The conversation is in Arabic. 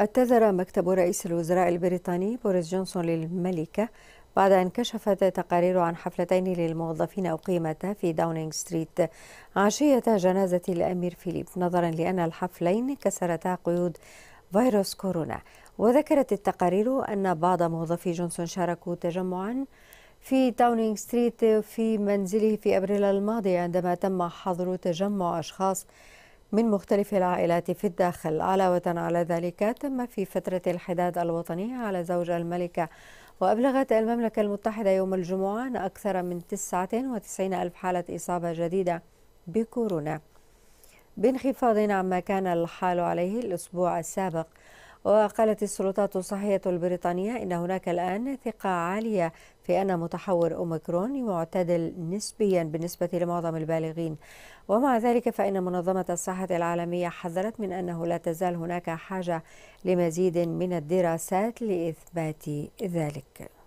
اعتذر مكتب رئيس الوزراء البريطاني بوريس جونسون للملكة بعد أن كشفت تقارير عن حفلتين للموظفين أقيمتا في داونينغ ستريت عشية جنازة الأمير فيليب نظرا لأن الحفلين كسرتا قيود فيروس كورونا وذكرت التقارير أن بعض موظفي جونسون شاركوا تجمعا في داونينغ ستريت في منزله في أبريل الماضي عندما تم حظر تجمع أشخاص من مختلف العائلات في الداخل علاوة على ذلك تم في فترة الحداد الوطني على زوج الملكة وأبلغت المملكة المتحدة يوم الجمعة أن أكثر من 99 ألف حالة إصابة جديدة بكورونا بانخفاض عما كان الحال عليه الأسبوع السابق وقالت السلطات الصحية البريطانية إن هناك الآن ثقة عالية في أن متحور أوميكرون معتدل نسبيا بالنسبة لمعظم البالغين ومع ذلك فإن منظمة الصحة العالمية حذرت من أنه لا تزال هناك حاجة لمزيد من الدراسات لإثبات ذلك